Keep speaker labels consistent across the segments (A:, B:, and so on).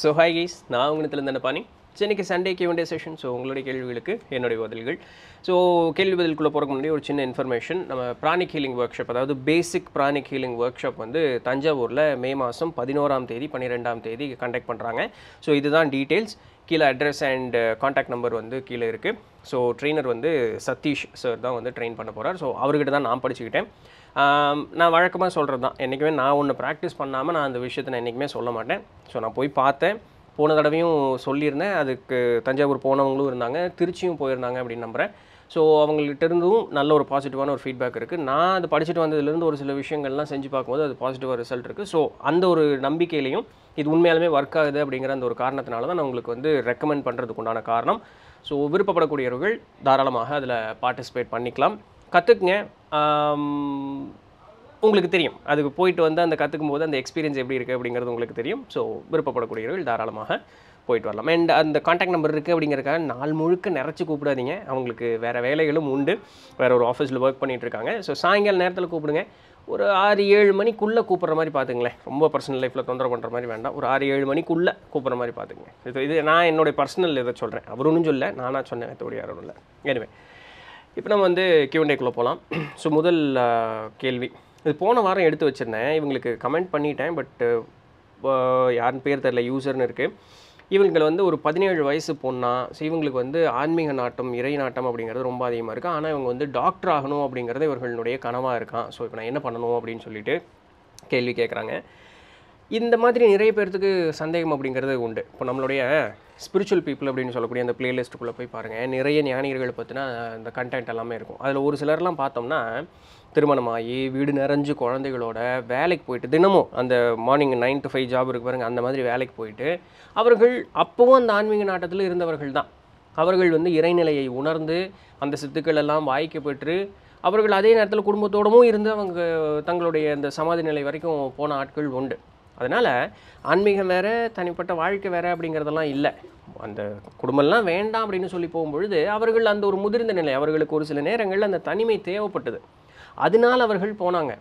A: so hi guys நான் உங்களிடத்துலேருந்து என்ன பாணி இன்றைக்கி சண்டே கியூண்டே செஷன் ஸோ உங்களுடைய கேள்விகளுக்கு என்னுடைய பதில்கள் ஸோ கேள்வி பதிலுக்குள்ளே போகிறக்கு முன்னாடி ஒரு சின்ன இன்ஃபர்மேஷன் நம்ம பிராணிக் ஹீலிங் ஒர்க் ஷாப் அதாவது basic pranic healing workshop வந்து தஞ்சாவூரில் மே மாதம் பதினோராம் தேதி பன்னிரெண்டாம் தேதி கண்டக்ட் பண்ணுறாங்க ஸோ இதுதான் டீட்டெயில்ஸ் கீழே அட்ரஸ் அண்ட் காண்டாக்ட் நம்பர் வந்து கீழே இருக்குது ஸோ ட்ரெயினர் வந்து சதீஷ் சார் தான் வந்து ட்ரெயின் பண்ண போகிறார் ஸோ அவர்கிட்ட தான் நான் படிச்சுக்கிட்டேன் நான் வழக்கமாக சொல்கிறது தான் என்றைக்குமே நான் ஒன்று ப்ராக்டிஸ் பண்ணாமல் நான் அந்த விஷயத்தை நான் என்றைக்குமே சொல்ல மாட்டேன் ஸோ நான் போய் பார்த்தேன் போன தடவையும் சொல்லியிருந்தேன் அதுக்கு தஞ்சாவூர் போனவங்களும் இருந்தாங்க திருச்சியும் போயிருந்தாங்க அப்படின்னு நம்புகிறேன் ஸோ அவங்கள்ட்ட இருந்தும் நல்ல ஒரு பாசிட்டிவான ஒரு ஃபீட்பேக் இருக்குது நான் அது படிச்சுட்டு வந்ததுலேருந்து ஒரு சில விஷயங்கள்லாம் செஞ்சு பார்க்கும்போது அது பாசிட்டிவாக ரிசல்ட் இருக்குது ஸோ அந்த ஒரு நம்பிக்கையிலையும் இது உண்மையாலுமே ஒர்க் ஆகுது அப்படிங்கிற அந்த ஒரு காரணத்தினால தான் நான் உங்களுக்கு வந்து ரெக்கமெண்ட் பண்ணுறதுக்கு உண்டான காரணம் ஸோ விருப்பப்படக்கூடியவர்கள் தாராளமாக அதில் பார்ட்டிசிபேட் பண்ணிக்கலாம் கற்றுக்குங்க உங்களுக்கு தெரியும் அதுக்கு போயிட்டு வந்து அந்த கற்றுக்கும் போது அந்த எக்ஸ்பீரியன்ஸ் எப்படி இருக்குது அப்படிங்கிறது உங்களுக்கு தெரியும் ஸோ விருப்பப்படக்கூடியவர்கள் தாராளமாக போயிட்டு வரலாம் அண்ட் அந்த காண்டாக்ட் நம்பர் இருக்குது அப்படிங்கிறக்காக நாள் முழுக்க நிறச்சி கூப்பிடாதீங்க அவங்களுக்கு வேறு வேலைகளும் உண்டு வேறு ஒரு ஆஃபீஸில் ஒர்க் பண்ணிகிட்டு இருக்காங்க ஸோ சாயங்கால நேரத்தில் கூப்பிடுங்க ஒரு ஆறு ஏழு மணிக்குள்ளே கூப்பிட்ற மாதிரி பார்த்துங்களேன் ரொம்ப பர்சனல் லைஃப்பில் தொந்தரவு பண்ணுற மாதிரி வேண்டாம் ஒரு ஆறு ஏழு மணிக்குள்ளே கூப்பிட்ற மாதிரி பார்த்துங்க இது இது நான் என்னுடைய பர்சனல் இதை சொல்கிறேன் அவருன்னு சொல்ல நானாக சொன்னேன் தோழி யாரும் இல்லை எனவே இப்போ நம்ம வந்து கியூண்டேக்குள்ளே போகலாம் ஸோ முதல் கேள்வி இது போன வாரம் எடுத்து வச்சுருந்தேன் இவங்களுக்கு கமெண்ட் பண்ணிட்டேன் பட்டு யாருன்னு பேர் தெரில யூசர்னு இருக்குது இவங்களை வந்து ஒரு பதினேழு வயசு பொண்ணா ஸோ இவங்களுக்கு வந்து ஆன்மீக நாட்டம் இறை நாட்டம் அப்படிங்கிறது ரொம்ப அதிகமாக இருக்குது ஆனால் இவங்க வந்து டாக்டர் ஆகணும் அப்படிங்கிறது இவர்களுடைய கனவாக இருக்கான் ஸோ இப்போ நான் என்ன பண்ணணும் அப்படின்னு சொல்லிட்டு கேள்வி கேட்குறாங்க இந்த மாதிரி நிறைய பேர்த்துக்கு சந்தேகம் அப்படிங்கிறது உண்டு இப்போ நம்மளுடைய ஸ்பிரிச்சுவல் பீப்புள் அப்படின்னு சொல்லக்கூடிய அந்த பிளேலிஸ்ட்டுக்குள்ளே போய் பாருங்கள் நிறைய ஞானிகள் பற்றினா அந்த கண்டென்ட் எல்லாமே இருக்கும் அதில் ஒரு சிலர்லாம் பார்த்தோம்னா திருமணமாகி வீடு நிறைஞ்சு குழந்தைகளோட வேலைக்கு போயிட்டு தினமும் அந்த morning nine to five job இருக்கு பாருங்கள் அந்த மாதிரி வேலைக்கு போயிட்டு அவர்கள் அப்போவும் அந்த ஆன்மீக நாட்டத்தில் இருந்தவர்கள் தான் அவர்கள் வந்து இறைநிலையை உணர்ந்து அந்த சித்துக்கள் எல்லாம் வாய்க்கப்பட்டு அவர்கள் அதே நேரத்தில் குடும்பத்தோடவும் இருந்து அவங்க தங்களுடைய அந்த சமாதி நிலை வரைக்கும் போன ஆட்கள் உண்டு அதனால் ஆன்மீகம் வேறு தனிப்பட்ட வாழ்க்கை வேறு அப்படிங்கிறதெல்லாம் இல்லை அந்த குடும்பம்லாம் வேண்டாம் அப்படின்னு சொல்லி போகும்பொழுது அவர்கள் அந்த ஒரு முதிர்ந்த நிலை அவர்களுக்கு ஒரு சில நேரங்களில் அந்த தனிமை தேவைப்பட்டது அதனால் அவர்கள் போனாங்க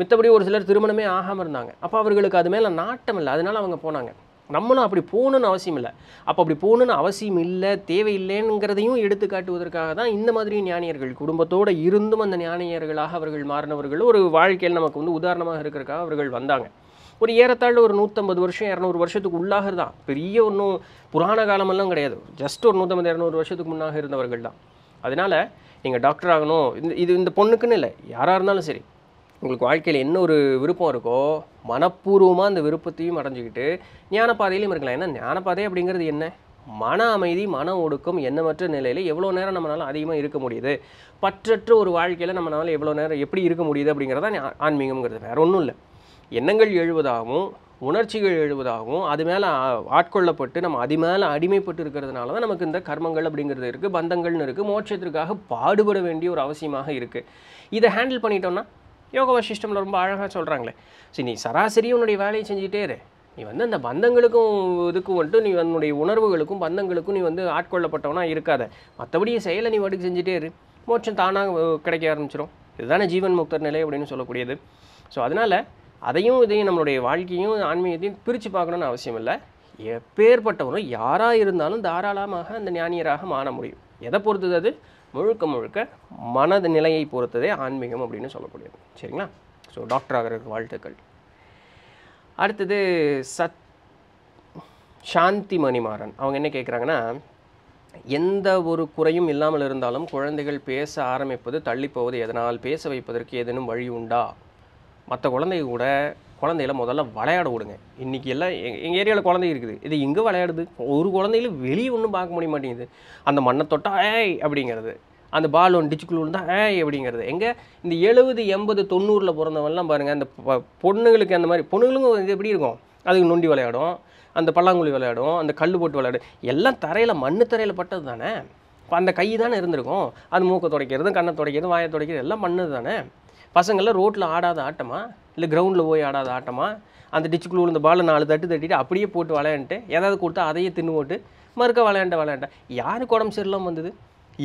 A: மித்தபடி ஒரு சிலர் திருமணமே ஆகாமல் இருந்தாங்க அப்போ அவர்களுக்கு அது மேலே நாட்டம் இல்லை அதனால் அவங்க போனாங்க நம்மளும் அப்படி போகணுன்னு அவசியம் இல்லை அப்போ அப்படி போகணுன்னு அவசியம் இல்லை தேவையில்லைங்கிறதையும் எடுத்து காட்டுவதற்காக தான் இந்த மாதிரி ஞானியர்கள் குடும்பத்தோடு இருந்தும் அந்த ஞானியர்களாக அவர்கள் மாறினவர்கள் ஒரு வாழ்க்கையில் நமக்கு வந்து உதாரணமாக இருக்கிறதுக்காக அவர்கள் வந்தாங்க ஒரு ஏறத்தாழ் ஒரு நூற்றம்பது வருஷம் இரநூறு வருஷத்துக்கு உள்ளாக தான் பெரிய ஒன்றும் புராண காலமெல்லாம் கிடையாது ஜஸ்ட் ஒரு நூற்றம்பது இரநூறு வருஷத்துக்கு முன்னாக இருந்தவர்கள் தான் அதனால் நீங்கள் டாக்டர் ஆகணும் இந்த இது இந்த பொண்ணுக்குன்னு இல்லை யாராக இருந்தாலும் சரி உங்களுக்கு வாழ்க்கையில் என்ன ஒரு விருப்பம் இருக்கோ மனப்பூர்வமாக அந்த விருப்பத்தையும் அடைஞ்சிக்கிட்டு ஞானப்பாதையிலையும் இருக்கலாம் ஏன்னா ஞானப்பாதை அப்படிங்கிறது என்ன மன அமைதி மன ஒடுக்கம் எண்ணமற்ற நிலையில் எவ்வளோ நேரம் நம்மளால் அதிகமாக இருக்க முடியுது பற்றற்ற ஒரு வாழ்க்கையில் நம்மளால் எவ்வளோ நேரம் எப்படி இருக்க முடியுது அப்படிங்கிறதான் ஆன்மீகம்ங்கிறது வேறு ஒன்றும் இல்லை எண்ணங்கள் எழுவதாகவும் உணர்ச்சிகள் எழுவதாகவும் அது மேலே ஆட்கொள்ளப்பட்டு நம்ம அது மேலே அடிமைப்பட்டு இருக்கிறதுனால தான் நமக்கு இந்த கர்மங்கள் அப்படிங்கிறது இருக்குது பந்தங்கள்னு இருக்குது மோட்சத்திற்காக பாடுபட வேண்டிய ஒரு அவசியமாக இருக்குது இதை ஹேண்டில் பண்ணிட்டோம்னா யோகா வசிஷ்டமில் ரொம்ப அழகாக சொல்கிறாங்களே சரி நீ சராசரி உன்னுடைய வேலையை செஞ்சுட்டே இரு நீ வந்து அந்த பந்தங்களுக்கும் இதுக்கும் வந்துட்டு நீ உன்னுடைய உணர்வுகளுக்கும் பந்தங்களுக்கும் நீ வந்து ஆட்கொள்ளப்பட்டவனா இருக்காத மற்றபடி செயலை நீ வடுக்கு செஞ்சுட்டே இரு மோட்சம் தானாக கிடைக்க ஆரம்பிச்சிடும் இதுதானே ஜீவன் முக்தர் நிலை அப்படின்னு சொல்லக்கூடியது ஸோ அதனால் அதையும் இதையும் நம்மளுடைய வாழ்க்கையும் ஆன்மீகத்தையும் பிரித்து பார்க்கணுன்னு அவசியம் இல்லை எப்பேற்பட்டவரும் யாராக இருந்தாலும் தாராளமாக அந்த ஞானியராக மாற முடியும் எதை பொறுத்தது அது முழுக்க முழுக்க மனது நிலையை பொறுத்ததே ஆன்மீகம் அப்படின்னு சொல்லக்கூடியது சரிங்களா ஸோ டாக்டர் ஆகிறதுக்கு வாழ்த்துக்கள் அடுத்தது சத் சாந்தி மணிமாறன் அவங்க என்ன கேட்குறாங்கன்னா எந்த ஒரு குறையும் இல்லாமல் இருந்தாலும் குழந்தைகள் பேச ஆரம்பிப்பது தள்ளிப்போவது எதனால் பேச வைப்பதற்கு ஏதேனும் வழி உண்டா மற்ற குழந்தைங்க கூட குழந்தையில முதல்ல விளையாட விடுங்க இன்றைக்கி எல்லாம் எங்கள் ஏரியாவில் குழந்தை இருக்குது இது எங்கே விளையாடுது ஒரு குழந்தையில வெளியே ஒன்றும் பார்க்க முடிய மாட்டேங்குது அந்த மண்ணை தொட்டால் ஏய் அப்படிங்கிறது அந்த பால் ஒன்று டிச்சுக்குள் விழுந்தால் ஏ அப்படிங்கிறது எங்கே இந்த எழுபது எண்பது தொண்ணூறில் பிறந்தவன்லாம் பாருங்கள் அந்த பொண்ணுங்களுக்கு அந்த மாதிரி பொண்ணுங்களுக்கும் இது எப்படி இருக்கும் அதுக்கு நொண்டி விளையாடும் அந்த பல்லாங்குழி விளையாடும் அந்த கல் போட்டு விளையாடும் எல்லாம் தரையில் மண் தரையில் பட்டது தானே இப்போ அந்த கை தானே இருந்திருக்கும் அது மூக்கை துடைக்கிறது கண்ணை துடைக்கிறது வாயை துடைக்கிறது எல்லாம் மண்ணு தானே பசங்கள்லாம் ரோட்டில் ஆடாத ஆட்டமா இல்லை கிரவுண்டில் போய் ஆடாத ஆட்டமா அந்த டிச்சுக்குள்ளே இருந்த பாலை நாலு தட்டு தட்டிட்டு அப்படியே போட்டு விளையாண்டுட்டு ஏதாவது கொடுத்தா அதையே தின்னு போட்டு மறுக்க விளையாண்ட விளையாண்டா யாருக்கு உடம்பு சரியில்லாமல் வந்தது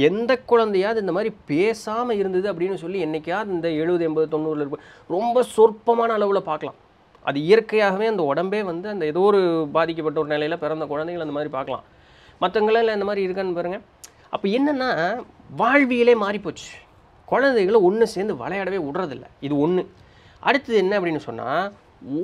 A: எந்த குழந்தையாவது இந்த மாதிரி பேசாமல் இருந்தது அப்படின்னு சொல்லி என்றைக்காவது இந்த எழுபது எண்பது தொண்ணூறில் இருக்கும் ரொம்ப சொற்பமான அளவில் பார்க்கலாம் அது இயற்கையாகவே அந்த உடம்பே வந்து அந்த ஏதோ ஒரு பாதிக்கப்பட்ட ஒரு நிலையில் பிறந்த குழந்தைகள் அந்த மாதிரி பார்க்கலாம் மற்றவங்களெல்லாம் இந்த மாதிரி இருக்கான்னு பாருங்கள் அப்போ என்னென்னா வாழ்வியலே மாறிப்போச்சு குழந்தைகளை ஒன்று சேர்ந்து விளையாடவே விடுறதில்ல இது ஒன்று அடுத்தது என்ன அப்படின்னு சொன்னால்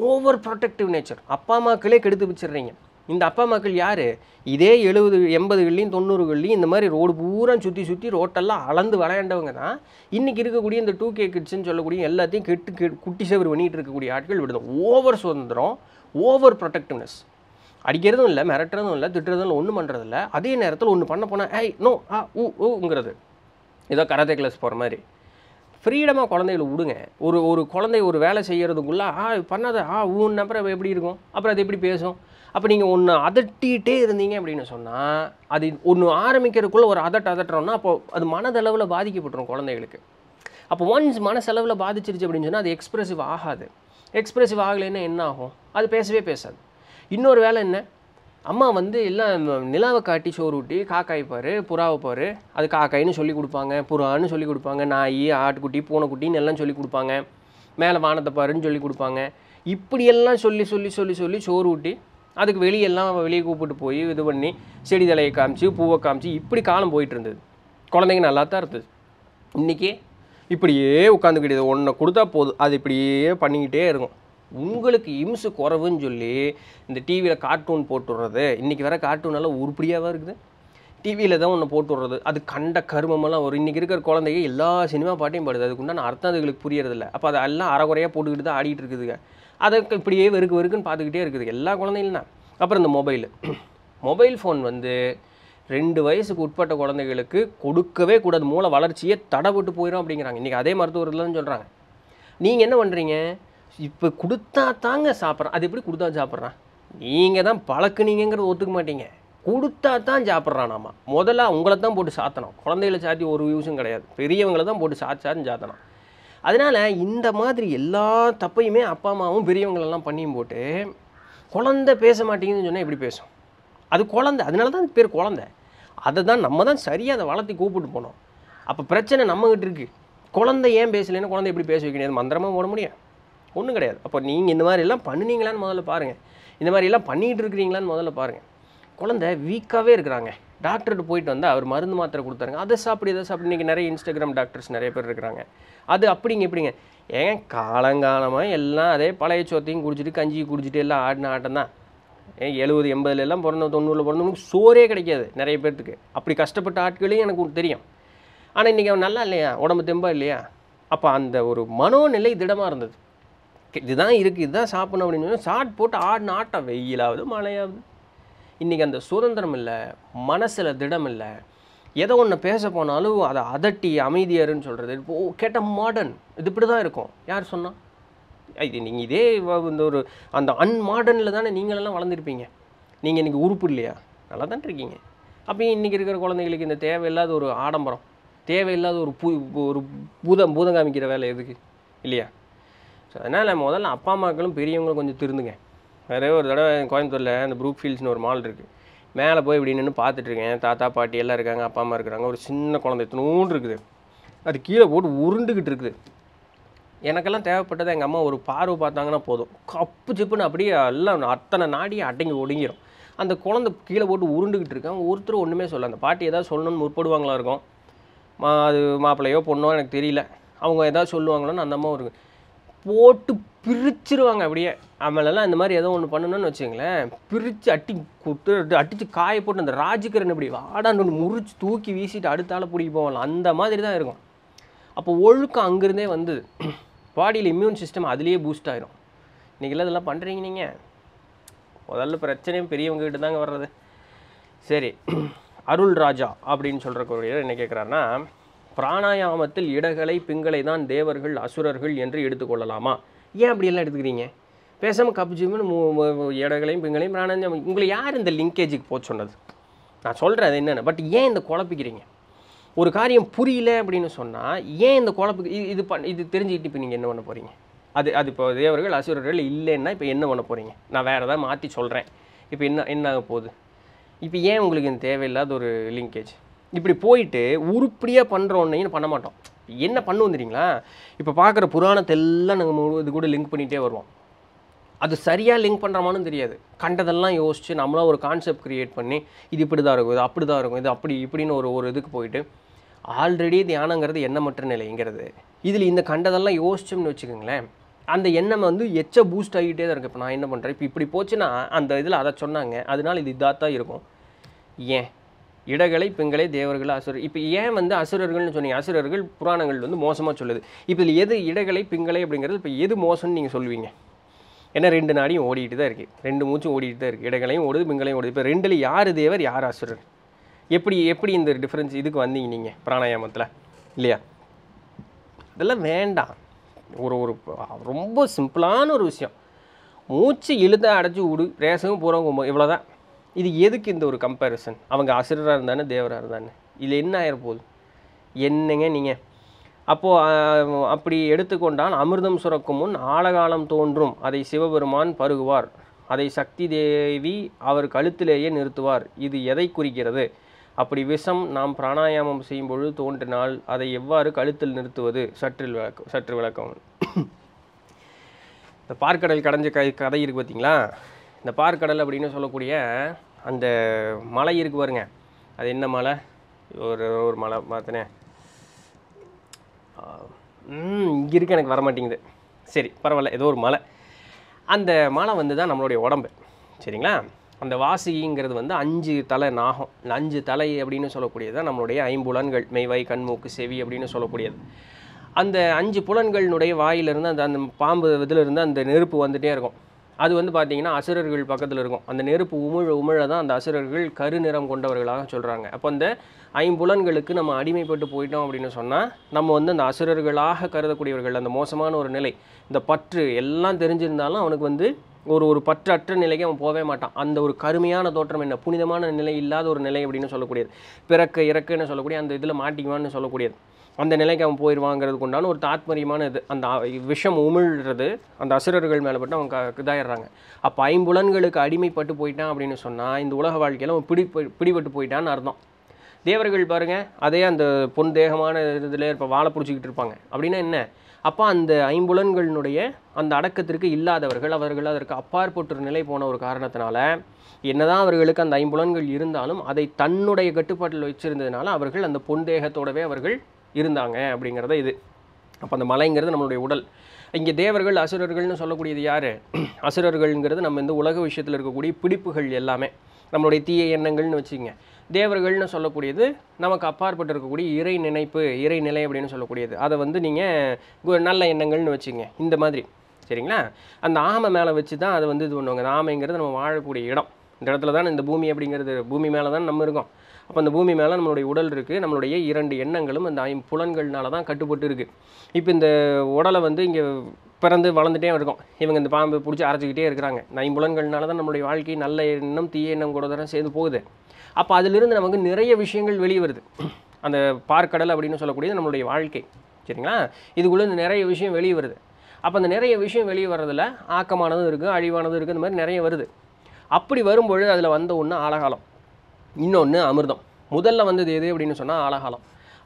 A: ஓவர் ப்ரொடெக்டிவ் நேச்சர் அப்பா அம்மாக்களே கெடுத்து வச்சிடுறீங்க இந்த அப்பா அம்மாக்கள் யார் இதே எழுபது எண்பதுகள்லையும் தொண்ணூறுகள்லையும் இந்த மாதிரி ரோடு பூரா சுற்றி சுற்றி ரோட்டெல்லாம் அளந்து விளையாண்டவங்க தான் இன்றைக்கி இருக்கக்கூடிய இந்த டூ கே கிட்ஸ்ன்னு சொல்லக்கூடிய எல்லாத்தையும் கெட்டு கெ குட்டி சேவர் பண்ணிகிட்டு இருக்கக்கூடிய ஆட்கள் விடுது ஓவர் சுதந்திரம் ஓவர் ப்ரொடெக்டிவ்னஸ் அடிக்கிறதும் இல்லை மிரட்டுறதும் இல்லை திட்டுறதும் இல்லை ஒன்றும் பண்ணுறதில்ல அதே நேரத்தில் ஒன்று பண்ண போனால் ஐ நோ ஆ ஊங்கிறது ஏதோ கராத்தே கிளாஸ் போகிற மாதிரி ஃப்ரீடமாக குழந்தைகளை விடுங்க ஒரு ஒரு குழந்தை ஒரு வேலை செய்கிறதுக்குள்ளே ஆ பண்ணாத ஆ ஊன்னு அப்புறம் எப்படி இருக்கும் அப்புறம் அது எப்படி பேசும் அப்போ நீங்கள் ஒன்று அதட்டிகிட்டே இருந்தீங்க அப்படின்னு சொன்னால் அது ஒன்று ஆரம்பிக்கிறதுக்குள்ளே ஒரு அதட்ட அதட்டுறோம்னா அப்போ அது மனதளவில் பாதிக்கப்பட்டுரும் குழந்தைகளுக்கு அப்போ ஒன்ஸ் மனசளவில் பாதிச்சிருச்சு அப்படின்னு சொன்னால் அது எக்ஸ்ப்ரெசிவ் ஆகாது எக்ஸ்ப்ரெசிவ் ஆகலைன்னா என்ன ஆகும் அது பேசவே பேசாது இன்னொரு வேலை என்ன அம்மா வந்து எல்லாம் நிலாவை காட்டி சோறு ஊட்டி காக்காய் பாரு புறாவை பாரு அது காக்காயின்னு சொல்லி கொடுப்பாங்க புறான்னு சொல்லி கொடுப்பாங்க நாய் ஆட்டுக்குட்டி பூனைக்குட்டின்னு எல்லாம் சொல்லி கொடுப்பாங்க மேலே வானத்தை பாருன்னு சொல்லி கொடுப்பாங்க இப்படியெல்லாம் சொல்லி சொல்லி சொல்லி சொல்லி சோறு ஊட்டி அதுக்கு வெளியெல்லாம் வெளியே கூப்பிட்டு போய் இது பண்ணி செடி தலையை காமிச்சு பூவை காமிச்சு இப்படி காலம் போயிட்டு இருந்தது குழந்தைங்க நல்லா தான் இருந்தது இன்றைக்கி இப்படியே உட்காந்துக்கிட்டே ஒன்றை கொடுத்தா போதும் அது இப்படியே பண்ணிக்கிட்டே இருக்கும் உங்களுக்கு இம்சு குறவுன்னு சொல்லி இந்த டிவியில் கார்ட்டூன் போட்டு விட்றது இன்றைக்கி வேறு கார்ட்டூனெல்லாம் உருப்படியாகவே இருக்குது டிவியில் தான் ஒன்று போட்டு விட்றது அது கண்ட கருமமெல்லாம் வரும் இன்றைக்கி இருக்கிற குழந்தைய எல்லா சினிமா பாட்டையும் பாடுது அதுக்குண்டான அர்த்தம் அதுகளுக்கு புரியறதில்ல அப்போ அதை எல்லாம் அறகுறையாக போட்டுக்கிட்டு தான் ஆடிக்கிட்டு இருக்குதுங்க அதை இப்படியே வெறுக்கு வெறுக்குன்னு பார்த்துக்கிட்டே இருக்குது எல்லா குழந்தைகளும்னா அப்புறம் இந்த மொபைல் மொபைல் ஃபோன் வந்து ரெண்டு வயசுக்கு உட்பட்ட குழந்தைகளுக்கு கொடுக்கவே கூடாது மூளை வளர்ச்சியே தடைப்பட்டு போயிடும் அப்படிங்கிறாங்க இன்றைக்கி அதே மருத்துவர்கள்னு சொல்கிறாங்க நீங்கள் என்ன பண்ணுறீங்க இப்போ கொடுத்தா தாங்க சாப்பிட்றான் அது எப்படி கொடுத்தா சாப்பிட்றான் நீங்கள் தான் பழக்கினீங்கிறது ஒத்துக்க மாட்டீங்க கொடுத்தா தான் சாப்பிட்றான் நாம முதல்ல உங்களை தான் போட்டு சாத்தணும் குழந்தைகளை சாத்தி ஒரு யூஸும் கிடையாது பெரியவங்களை தான் போட்டு சாத்தி சாத்தணும் அதனால் இந்த மாதிரி எல்லா தப்பையுமே அப்பா அம்மாவும் பெரியவங்களெல்லாம் பண்ணியும் போட்டு குழந்த பேச மாட்டேங்குதுன்னு சொன்னால் எப்படி பேசும் அது குழந்த அதனால தான் அது பேர் குழந்த அதை தான் நம்ம தான் சரியாக அதை வளர்த்தி கூப்பிட்டு போனோம் அப்போ பிரச்சனை நம்மகிட்ட இருக்குது குழந்தை ஏன் பேசலைன்னா குழந்தை எப்படி பேச வைக்கணும் மந்திரமாக போட முடியும் ஒன்றும் கிடையாது அப்போ நீங்கள் இந்த மாதிரி எல்லாம் பண்ணுனீங்களான்னு முதல்ல பாருங்கள் இந்த மாதிரி எல்லாம் பண்ணிகிட்டு இருக்கிறீங்களான்னு முதல்ல பாருங்கள் குழந்தை வீக்காகவே இருக்கிறாங்க டாக்டர்கிட்ட போயிட்டு வந்தால் அவர் மருந்து மாத்திரை கொடுத்தாருங்க அதை சாப்பிடு இதை சாப்பிடு இன்றைக்கி நிறைய இன்ஸ்டாகிராம் டாக்டர்ஸ் நிறைய பேர் இருக்கிறாங்க அது அப்படிங்க எப்படிங்க ஏன் காலங்காலமாக எல்லாம் அதே பழைய சோத்தையும் குடிச்சிட்டு கஞ்சி குடிச்சிட்டு எல்லாம் ஆடின ஆட்டம் தான் ஏன் எழுபது எண்பதுலலாம் பிறந்த தொண்ணூறில் பிறந்தவங்களுக்கு சோறே கிடைக்காது நிறைய பேர்த்துக்கு அப்படி கஷ்டப்பட்ட ஆட்களையும் எனக்கு தெரியும் ஆனால் இன்றைக்கி அவன் நல்லா இல்லையா உடம்பு தெம்பா இல்லையா அப்போ அந்த ஒரு மனோநிலை திடமாக இருந்தது இதுதான் இருக்குது இதுதான் சாப்பிடணும் அப்படின்னு ஷார்ட் போட்டு ஆடின ஆட்டம் வெயிலாவது மழையாவது இன்றைக்கி அந்த சுதந்திரம் இல்லை மனசில் திடம் இல்லை எதை ஒன்று பேச போனாலும் அதை அதட்டி அமைதியாருன்னு சொல்கிறது ஓ கேட்ட மாடர்ன் இது இப்படி தான் இருக்கும் யார் சொன்னால் இது நீங்கள் இதே இந்த ஒரு அந்த அன்மாடர்னில் தானே நீங்களெல்லாம் வளர்ந்துருப்பீங்க நீங்கள் இன்றைக்கி உறுப்பு இல்லையா நல்லா தான் இருக்கீங்க அப்போயும் இன்றைக்கி இருக்கிற குழந்தைங்களுக்கு இந்த தேவையில்லாத ஒரு ஆடம்பரம் தேவையில்லாத ஒரு பூ ஒரு பூதம் பூதம் காமிக்கிற வேலை எதுக்கு இல்லையா ஸோ அதனால் முதல்ல அப்பா அம்மாக்களும் பெரியவங்களும் கொஞ்சம் திருந்துங்க வேறே ஒரு தடவை கோயம்புத்தூரில் அந்த ப்ரூப் ஃபீல்ஸ்னு ஒரு மால் இருக்குது மேலே போய் இப்படி நின்று பார்த்துட்ருக்கேன் தாத்தா பாட்டி எல்லாம் இருக்காங்க அப்பா அம்மா இருக்கிறாங்க ஒரு சின்ன குழந்தை தூண்டு இருக்குது அது கீழே போட்டு உருண்டுக்கிட்டு இருக்குது எனக்கெல்லாம் தேவைப்பட்டது எங்கள் அம்மா ஒரு பார்வை பார்த்தாங்கன்னா போதும் கப்பு சிப்புன்னு அப்படியே எல்லாம் அத்தனை நாடியே அடங்கி ஒடுங்கிடும் அந்த குழந்தை கீழே போட்டு உருண்டுக்கிட்டு இருக்கேன் ஒருத்தர் ஒன்றுமே சொல்ல அந்த பாட்டி ஏதாவது சொல்லணும்னு முற்படுவாங்களா இருக்கும் மா அது மாப்பிள்ளையோ பொண்ணோ எனக்கு தெரியல அவங்க ஏதாவது சொல்லுவாங்களோன்னு அந்த அம்மா இருக்கும் போட்டு பிரிச்சிருவாங்க அப்படியே அவளெல்லாம் இந்த மாதிரி ஏதோ ஒன்று பண்ணணும்னு வச்சுங்களேன் பிரித்து அட்டி குத்து அடித்து காய போட்டு அந்த ராஜகிரன் இப்படி வாடான்னு முறிச்சு தூக்கி வீசிட்டு அடுத்தால பிடிக்க போகலாம் அந்த மாதிரி தான் இருக்கும் அப்போ ஒழுக்கம் அங்கேருந்தே வந்தது பாடியில் இம்யூன் சிஸ்டம் அதுலேயே பூஸ்ட் ஆகிரும் இன்றைக்கெல்லாம் இதெல்லாம் பண்ணுறீங்க நீங்கள் முதல்ல பிரச்சனையும் பெரியவங்ககிட்ட தாங்க வர்றது சரி அருள் ராஜா அப்படின்னு சொல்கிற என்ன கேட்குறாருன்னா பிராணாயாமத்தில் இடகளை பிங்களை தான் தேவர்கள் அசுரர்கள் என்று எடுத்துக்கொள்ளலாமா ஏன் அப்படியெல்லாம் எடுத்துக்கிறீங்க பேசாமல் கப்ஜிமுன்னு இடகளையும் பிங்களையும் பிராணாயம் உங்களை யார் இந்த லிங்கேஜுக்கு போக சொன்னது நான் சொல்கிறேன் அது என்னென்ன பட் ஏன் இந்த குழப்பிக்கிறீங்க ஒரு காரியம் புரியல அப்படின்னு சொன்னால் ஏன் இந்த குழப்பு இது இது பண் இது தெரிஞ்சுக்கிட்டு இப்போ நீங்கள் என்ன பண்ண போகிறீங்க அது அது இப்போ தேவர்கள் அசுரர்கள் இல்லைன்னா இப்போ என்ன பண்ண போகிறீங்க நான் வேறு ஏதாவது மாற்றி சொல்கிறேன் இப்போ என்ன என்ன ஆக போகுது இப்போ ஏன் உங்களுக்கு இந்த தேவையில்லாத ஒரு லிங்கேஜ் இப்படி போயிட்டு உருப்படியாக பண்ணுறோன்னையும் பண்ண மாட்டோம் என்ன பண்ணுவோம் தெரியுங்களா இப்போ பார்க்குற புராணத்தை எல்லாம் நாங்கள் இது கூட லிங்க் பண்ணிகிட்டே வருவோம் அது சரியாக லிங்க் பண்ணுறமானு தெரியாது கண்டதெல்லாம் யோசித்து நம்மளாம் ஒரு கான்செப்ட் க்ரியேட் பண்ணி இது இப்படி தான் இருக்கும் இது அப்படி தான் இருக்கும் இது அப்படி இப்படின்னு ஒரு ஒரு இதுக்கு போயிட்டு ஆல்ரெடி தியானங்கிறது எண்ணமற்ற நிலைங்கிறது இதில் இந்த கண்டதெல்லாம் யோசிச்சோம்னு வச்சுக்கோங்களேன் அந்த எண்ணம் வந்து எச்ச பூஸ்ட் ஆகிட்டே தான் இருக்குது இப்போ நான் என்ன பண்ணுறேன் இப்போ இப்படி போச்சுன்னா அந்த இதில் அதை சொன்னாங்க அதனால் இது இதாக தான் இருக்கும் ஏன் இடகளை பெண்களை தேவர்கள் அசுரர் இப்போ ஏன் வந்து அசுரர்கள்னு சொன்னீங்க அசுரர்கள் புராணங்கள் வந்து மோசமாக சொல்லுது இப்போ இதில் எது இடகளை பெண்களை அப்படிங்கிறது இப்போ எது மோசம்னு நீங்கள் சொல்லுவீங்க ஏன்னா ரெண்டு நாடியும் ஓடிட்டு தான் இருக்குது ரெண்டு மூச்சும் ஓடிட்டு தான் இருக்குது இடங்களையும் ஓடுது பெண்களையும் ஓடுது இப்போ ரெண்டில் யார் தேவர் யார் அசுரர் எப்படி எப்படி இந்த டிஃப்ரென்ஸ் இதுக்கு வந்தீங்க நீங்கள் பிராணாயாமத்தில் இல்லையா இதெல்லாம் வேண்டாம் ஒரு ஒரு ரொம்ப சிம்பிளான ஒரு விஷயம் மூச்சு இழுத்த அடைச்சி விடு ரேசமும் பூரா கும்பம் இவ்வளோதான் இது எதுக்கு இந்த ஒரு கம்பேரிசன் அவங்க அசுரராக இருந்தானே தேவராக இருந்தானே இதில் என்ன ஆயிரப்போகுது என்னங்க நீங்கள் அப்போது அப்படி எடுத்துக்கொண்டால் அமிர்தம் சுரக்கும் முன் ஆழகாலம் தோன்றும் அதை சிவபெருமான் பருகுவார் அதை சக்தி தேவி அவர் கழுத்திலேயே நிறுத்துவார் இது எதை குறிக்கிறது அப்படி விஷம் நாம் பிராணாயாமம் செய்யும் பொழுது தோன்றினால் அதை எவ்வாறு கழுத்தில் நிறுத்துவது சற்றில் விளக்கம் சற்று விளக்கம் இந்த பார்க்கடல் கடைஞ்ச கதை இருக்குது பார்த்தீங்களா இந்த பார்க்கடல் அப்படின்னு சொல்லக்கூடிய அந்த மலை இருக்கு பாருங்க அது என்ன மலை ஒரு ஒரு மலை பார்த்தனே இங்கே இருக்க எனக்கு வர மாட்டேங்குது சரி பரவாயில்ல ஏதோ ஒரு மலை அந்த மலை வந்து தான் நம்மளுடைய உடம்பு சரிங்களா அந்த வாசிங்கிறது வந்து அஞ்சு தலை நாகம் அஞ்சு தலை அப்படின்னு சொல்லக்கூடியது தான் நம்மளுடைய ஐம்புலன்கள் மெய்வாய் கண்மூக்கு செவி அப்படின்னு சொல்லக்கூடியது அந்த அஞ்சு புலன்களினுடைய வாயிலிருந்து அந்த அந்த பாம்பு இதிலிருந்து அந்த நெருப்பு வந்துகிட்டே இருக்கும் அது வந்து பார்த்திங்கன்னா அசுரர்கள் பக்கத்தில் இருக்கும் அந்த நெருப்பு உமிழ உமிழ தான் அந்த அசுரர்கள் கரு நிறம் கொண்டவர்களாக சொல்கிறாங்க அப்போ அந்த ஐம்புலன்களுக்கு நம்ம அடிமைப்பட்டு போயிட்டோம் அப்படின்னு சொன்னால் நம்ம வந்து அந்த அசுரர்களாக கருதக்கூடியவர்கள் அந்த மோசமான ஒரு நிலை இந்த பற்று எல்லாம் தெரிஞ்சிருந்தாலும் அவனுக்கு வந்து ஒரு ஒரு பற்றற்ற நிலைக்கு அவன் போகவே மாட்டான் அந்த ஒரு கருமையான தோற்றம் என்ன புனிதமான நிலை இல்லாத ஒரு நிலை அப்படின்னு சொல்லக்கூடியது பிறக்க இறக்குன்னு சொல்லக்கூடிய அந்த இதில் மாட்டிக்குவான்னு சொல்லக்கூடியது அந்த நிலைக்கு அவன் போயிடுவாங்கிறதுக்கு உண்டான ஒரு தாத்மரியமான இது அந்த விஷம் உமிழ்றது அந்த அசுரர்கள் மேலே பட்டு அவங்க இதாகிடுறாங்க அப்போ ஐம்புலன்களுக்கு அடிமைப்பட்டு போயிட்டான் அப்படின்னு சொன்னால் இந்த உலக வாழ்க்கையில் அவன் பிடி பிடிபட்டு போயிட்டான்னு அர்த்தம் தேவர்கள் பாருங்கள் அதே அந்த பொன் தேகமான இதில் இப்போ வாழை பிடிச்சிக்கிட்டு இருப்பாங்க அப்படின்னா என்ன அப்போ அந்த ஐம்புலன்களினுடைய அந்த அடக்கத்திற்கு இல்லாதவர்கள் அவர்கள் அதற்கு அப்பாற்பட்டு நிலை போன ஒரு காரணத்தினால என்னதான் அவர்களுக்கு அந்த ஐம்புலன்கள் இருந்தாலும் அதை தன்னுடைய கட்டுப்பாட்டில் வச்சுருந்ததுனால அவர்கள் அந்த பொன் தேகத்தோடவே அவர்கள் இருந்தாங்க அப்படிங்கிறத இது அப்போ அந்த மலைங்கிறது நம்மளுடைய உடல் இங்கே தேவர்கள் அசுரர்கள்னு சொல்லக்கூடியது யார் அசுரர்கள்ங்கிறது நம்ம இந்த உலக விஷயத்தில் இருக்கக்கூடிய பிடிப்புகள் எல்லாமே நம்மளுடைய தீய எண்ணங்கள்னு வச்சுங்க தேவர்கள்னு சொல்லக்கூடியது நமக்கு அப்பாற்பட்டு இருக்கக்கூடிய இறை நினைப்பு இறை நிலை அப்படின்னு சொல்லக்கூடியது அதை வந்து நீங்கள் நல்ல எண்ணங்கள்னு வச்சுங்க இந்த மாதிரி சரிங்களா அந்த ஆமை மேலே வச்சு தான் அதை வந்து இது பண்ணுவாங்க அந்த ஆமைங்கிறது நம்ம வாழக்கூடிய இடம் இந்த இடத்துல தான் இந்த பூமி அப்படிங்கிறது பூமி மேலே தான் நம்ம இருக்கோம் அப்போ அந்த பூமி மேலே நம்மளுடைய உடல் இருக்குது நம்மளுடைய இரண்டு எண்ணங்களும் அந்த புலன்கள்னால தான் கட்டுப்பட்டு இருக்குது இப்போ இந்த உடலை வந்து இங்கே பிறந்து வளர்ந்துட்டே இருக்கும் இவங்க இந்த பாம்பு பிடிச்சி அரைச்சிக்கிட்டே இருக்கிறாங்க ஐம்புலன்கள்னால தான் நம்மளுடைய வாழ்க்கை நல்ல எண்ணம் தீய எண்ணம் கூட தரம் சேர்ந்து போகுது அப்போ அதிலிருந்து நமக்கு நிறைய விஷயங்கள் வெளியே வருது அந்த பார்க்கடல் அப்படின்னு சொல்லக்கூடியது நம்மளுடைய வாழ்க்கை சரிங்களா இதுக்குள்ளே நிறைய விஷயம் வெளியே வருது அப்போ அந்த நிறைய விஷயம் வெளியே வர்றதில் ஆக்கமானதும் இருக்குது அழிவானதும் இருக்குது இந்த மாதிரி நிறைய வருது அப்படி வரும்பொழுது அதில் வந்த ஒன்று ஆழகாலம் இன்னொன்று அமிர்தம் முதல்ல வந்தது எது அப்படின்னு சொன்னால் ஆலகாலம்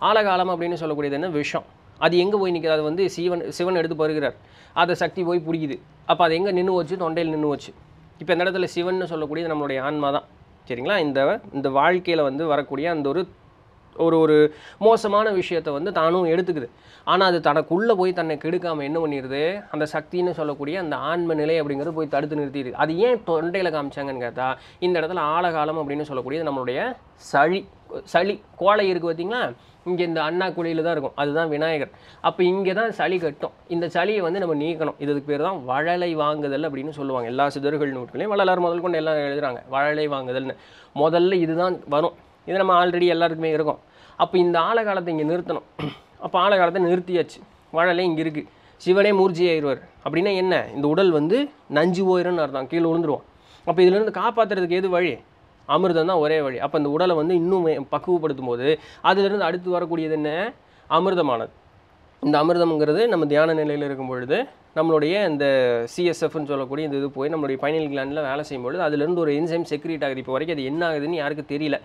A: ஆலகாலம் அப்படின்னு சொல்லக்கூடியது என்ன விஷம் அது எங்கே போய் நிற்கிறது அது வந்து சிவன் சிவன் எடுத்து பருகிறார் அதை சக்தி போய் பிடிக்குது அப்போ அது எங்கே நின்று வச்சு தொண்டையில் நின்று வச்சு இப்போ இந்த இடத்துல சிவன் சொல்லக்கூடியது நம்மளுடைய ஆன்மா தான் சரிங்களா இந்த இந்த வாழ்க்கையில் வந்து வரக்கூடிய அந்த ஒரு ஒரு ஒரு மோசமான விஷயத்தை வந்து தானும் எடுத்துக்குது ஆனால் அது தனக்குள்ளே போய் தன்னை கெடுக்காமல் என்ன பண்ணிடுது அந்த சக்தின்னு சொல்லக்கூடிய அந்த ஆன்ம நிலை அப்படிங்கிறது போய் தடுத்து நிறுத்திடுது அது ஏன் தொண்டையில் காமிச்சாங்கன்னு கேட்டால் இந்த இடத்துல ஆழகாலம் அப்படின்னு சொல்லக்கூடியது நம்மளுடைய சளி சளி கோலை இருக்குது பார்த்திங்களா இங்கே இந்த அண்ணா குழியில் தான் இருக்கும் அதுதான் விநாயகர் அப்போ இங்கே தான் சளி கட்டும் இந்த சளியை வந்து நம்ம நீக்கணும் இதுக்கு பேர் தான் வழலை வாங்குதல் அப்படின்னு சொல்லுவாங்க எல்லா சிதர்கள் நூட்களையும் வள்ளலார் முதல் கொண்டு எல்லாம் எழுதுகிறாங்க வழலை வாங்குதல்னு முதல்ல இதுதான் வரும் இது நம்ம ஆல்ரெடி எல்லாருக்குமே இருக்கும் அப்போ இந்த ஆழகாலத்தை இங்கே நிறுத்தணும் அப்போ ஆழகாலத்தை நிறுத்தியாச்சு வாழலே இங்கே இருக்குது சிவனே மூர்ஜி ஆயிடுவார் அப்படின்னா என்ன இந்த உடல் வந்து நஞ்சு போயிடும்னு அர்த்தம் கீழே விழுந்துருவோம் அப்போ இதிலேருந்து காப்பாற்றுறதுக்கு எது வழி அமிர்தம் தான் ஒரே வழி அப்போ இந்த உடலை வந்து இன்னும் பக்குவப்படுத்தும் போது அதிலிருந்து அடுத்து வரக்கூடியது என்ன அமிர்தமானது இந்த அமிர்தம்ங்கிறது நம்ம தியான நிலையில் இருக்கும் பொழுது நம்மளுடைய இந்த சிஎஸ்எஃப்னு சொல்லக்கூடிய இந்த இது போய் நம்மளுடைய பைனல் கிளாண்டில் வேலை செய்யும்பொழுது அதுலேருந்து ஒரு என்சைம் செக்ரியேட் ஆகுது இப்போ வரைக்கும் அது என்ன ஆகுதுன்னு யாருக்கு தெரியல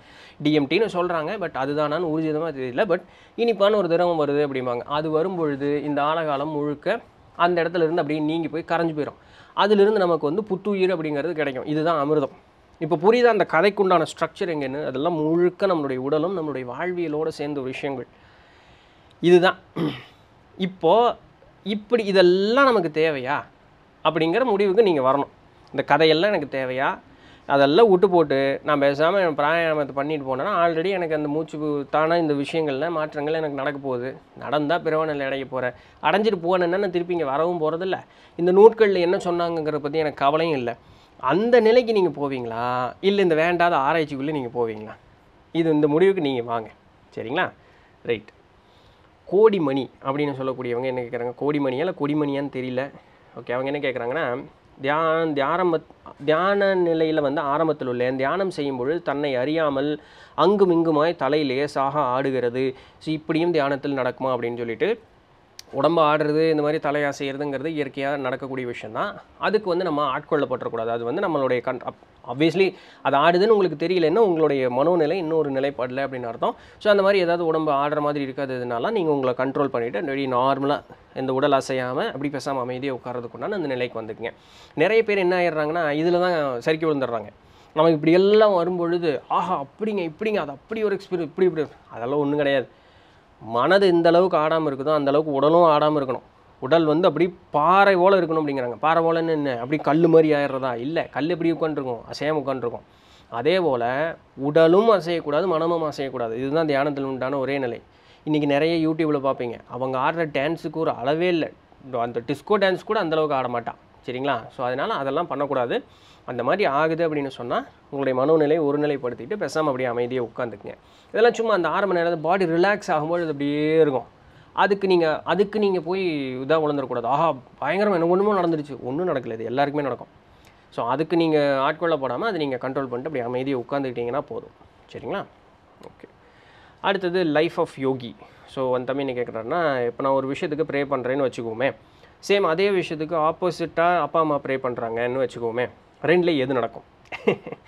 A: டிஎம்டின்னு சொல்கிறாங்க பட் அதுதானான்னு ஊர்ஜிதமாக தெரியல பட் இனிப்பான ஒரு திரவம் வருது அப்படிம்பாங்க அது வரும்பொழுது இந்த ஆழகாலம் முழுக்க அந்த இடத்துல இருந்து அப்படியே நீங்கி போய் கரைஞ்சு போயிடும் அதுலேருந்து நமக்கு வந்து புத்துயிர் அப்படிங்கிறது கிடைக்கும் இதுதான் அமிர்தம் இப்போ புரியுதா அந்த கதைக்குண்டான ஸ்ட்ரக்சர் எங்கன்னு அதெல்லாம் முழுக்க நம்மளுடைய உடலும் நம்மளுடைய வாழ்வியலோடு சேர்ந்த விஷயங்கள் இதுதான் இப்போது இப்படி இதெல்லாம் நமக்கு தேவையா அப்படிங்கிற முடிவுக்கு நீங்கள் வரணும் இந்த கதையெல்லாம் எனக்கு தேவையா அதெல்லாம் விட்டு போட்டு நான் பேசாமல் என் பிராணாயாமத்தை பண்ணிட்டு போனேன்னா ஆல்ரெடி எனக்கு அந்த மூச்சு தானே இந்த விஷயங்களில் மாற்றங்கள் எனக்கு நடக்க போகுது நடந்தால் பிறவனில் அடைய போகிறேன் அடைஞ்சிட்டு போனேன்னா திருப்பி இங்கே வரவும் போகிறதில்ல இந்த நூட்களில் என்ன சொன்னாங்கிறத பற்றி எனக்கு கவலையும் இல்லை அந்த நிலைக்கு நீங்கள் போவீங்களா இல்லை இந்த வேண்டாத ஆராய்ச்சிக்குள்ளே நீங்கள் போவீங்களா இது இந்த முடிவுக்கு நீங்கள் வாங்க சரிங்களா ரைட் கோடிமணி அப்படின்னு சொல்லக்கூடியவங்க என்ன கேட்குறாங்க கோடிமணியா இல்லை கொடிமணியான்னு தெரியல ஓகே அவங்க என்ன கேட்குறாங்கன்னா தியான் தியாரம்ப தியான நிலையில் வந்து ஆரம்பத்தில் உள்ள தியானம் செய்யும் பொழுது தன்னை அறியாமல் அங்கும் இங்குமாய் தலை லேசாக ஆடுகிறது ஸோ இப்படியும் தியானத்தில் நடக்குமா அப்படின்னு சொல்லிட்டு உடம்பு ஆடுறது இந்த மாதிரி தலையா செய்கிறதுங்கிறது இயற்கையாக நடக்கக்கூடிய விஷயம் தான் அதுக்கு வந்து நம்ம ஆட்கொள்ளப்பட்டுறக்கூடாது அது வந்து நம்மளுடைய கண் ஆப்வியஸ்லி அது ஆடுதுன்னு உங்களுக்கு தெரியலன்னா உங்களுடைய மனோநிலை இன்னொரு நிலைப்பாடில் அப்படின்னு அர்த்தம் ஸோ அந்த மாதிரி ஏதாவது உடம்பு ஆடுற மாதிரி இருக்காததுனால நீங்கள் உங்களை கண்ட்ரோல் பண்ணிவிட்டு வெளியே நார்மலாக இந்த உடல் அசையாமல் அப்படி பேசாமல் அமைதியாக உட்காரதுக்குண்டான அந்த நிலைக்கு வந்துக்குங்க நிறைய பேர் என்ன ஆயிடுறாங்கன்னா இதில் தான் சரிக்கி விழுந்துடுறாங்க நம்ம இப்படி எல்லாம் வரும்பொழுது ஆஹா அப்படிங்க இப்படிங்க அது அப்படி ஒரு எக்ஸ்பீரியன்ஸ் இப்படி இப்படி அதெல்லாம் ஒன்றும் கிடையாது மனது இந்தளவுக்கு அளவுக்கு ஆடாமல் இருக்குதோ அந்த அளவுக்கு உடலும் ஆடாமல் இருக்கணும் உடல் வந்து அப்படி பாறை போல் இருக்கணும் அப்படிங்கிறாங்க பாறை ஓலைன்னு என்ன அப்படி கல் மாதிரி ஆயிடுறதா இல்லை கல் எப்படி உட்காந்துருக்கும் அசையாமல் உட்காந்துருக்கும் அதே போல் உடலும் அசையக்கூடாது மனமும் அசையக்கூடாது இதுதான் தியானத்தில் உண்டான ஒரே நிலை இன்றைக்கி நிறைய யூடியூப்பில் பார்ப்பீங்க அவங்க ஆடுற டான்ஸுக்கு ஒரு அளவே இல்லை அந்த டிஸ்கோ டான்ஸ் கூட அந்தளவுக்கு ஆட மாட்டான் சரிங்களா ஸோ அதனால் அதெல்லாம் பண்ணக்கூடாது அந்த மாதிரி ஆகுது அப்படின்னு சொன்னால் உங்களுடைய மனோநிலை ஒரு நிலைப்படுத்திட்டு பேசாமல் அப்படியே அமைதியாக உட்காந்துக்குங்க இதெல்லாம் சும்மா அந்த ஆரம்ப நேரத்தில் பாடி ரிலாக்ஸ் ஆகும்போது அது அப்படியே இருக்கும் அதுக்கு நீங்கள் அதுக்கு நீங்கள் போய் இதாக உழந்துடக்கூடாது ஆஹா பயங்கரமாக என்ன ஒன்றுமோ நடந்துருச்சு ஒன்றும் நடக்கல இது எல்லாருக்குமே நடக்கும் ஸோ அதுக்கு நீங்கள் போடாமல் அதை நீங்கள் கண்ட்ரோல் பண்ணிட்டு அப்படி அமைதியை உட்காந்துக்கிட்டிங்கன்னா போதும் சரிங்களா ஓகே அடுத்தது லைஃப் ஆஃப் யோகி ஸோ வந்து தம்பி என்ன கேட்குறாருன்னா இப்போ நான் ஒரு விஷயத்துக்கு ப்ரே பண்ணுறேன்னு வச்சுக்கோமே சேம் அதே விஷயத்துக்கு ஆப்போசிட்டாக அப்பா அம்மா ப்ரே பண்ணுறாங்கன்னு வச்சுக்கோமே ரெண்டில் எது நடக்கும்